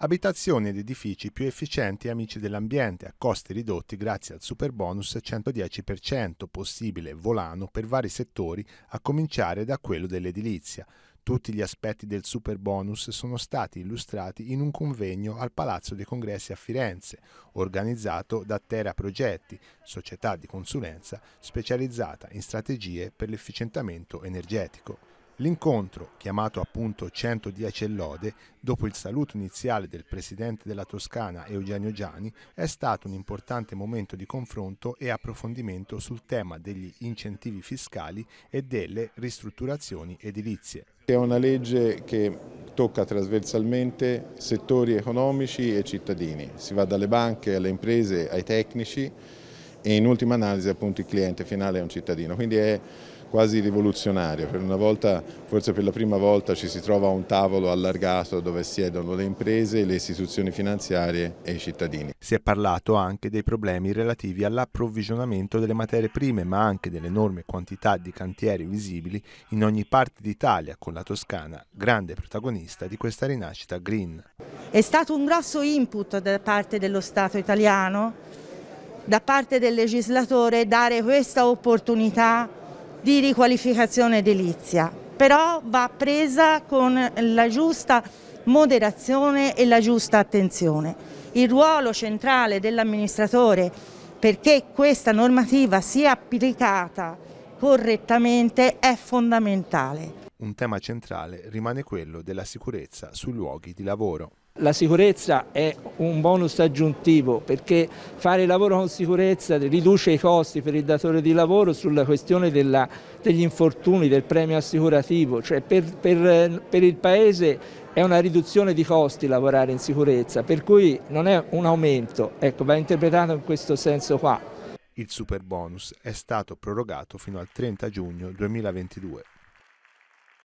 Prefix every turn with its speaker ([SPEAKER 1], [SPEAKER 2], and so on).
[SPEAKER 1] abitazioni ed edifici più efficienti e amici dell'ambiente a costi ridotti grazie al super bonus 110% possibile volano per vari settori a cominciare da quello dell'edilizia. Tutti gli aspetti del super bonus sono stati illustrati in un convegno al Palazzo dei Congressi a Firenze, organizzato da Terra Progetti, società di consulenza specializzata in strategie per l'efficientamento energetico. L'incontro, chiamato appunto 110 lode, dopo il saluto iniziale del presidente della Toscana Eugenio Giani, è stato un importante momento di confronto e approfondimento sul tema degli incentivi fiscali e delle ristrutturazioni edilizie.
[SPEAKER 2] È una legge che tocca trasversalmente settori economici e cittadini, si va dalle banche alle imprese ai tecnici e in ultima analisi appunto il cliente finale è un cittadino, quindi è quasi rivoluzionario, per una volta, forse per la prima volta ci si trova a un tavolo allargato dove siedono le imprese, le istituzioni finanziarie e i cittadini.
[SPEAKER 1] Si è parlato anche dei problemi relativi all'approvvigionamento delle materie prime, ma anche dell'enorme quantità di cantieri visibili in ogni parte d'Italia, con la Toscana grande protagonista di questa rinascita green.
[SPEAKER 3] È stato un grosso input da parte dello Stato italiano da parte del legislatore dare questa opportunità di riqualificazione edilizia, però va presa con la giusta moderazione e la giusta attenzione. Il ruolo centrale dell'amministratore perché questa normativa sia applicata correttamente è fondamentale.
[SPEAKER 4] Un tema centrale rimane quello della sicurezza sui luoghi di lavoro. La sicurezza è un bonus aggiuntivo perché fare lavoro con sicurezza riduce i costi per il datore di lavoro sulla questione della, degli infortuni, del premio assicurativo, cioè per, per, per il Paese è una riduzione di costi lavorare in sicurezza, per cui non è un aumento, ecco, va interpretato in questo senso qua. Il super bonus è stato prorogato fino al 30 giugno 2022.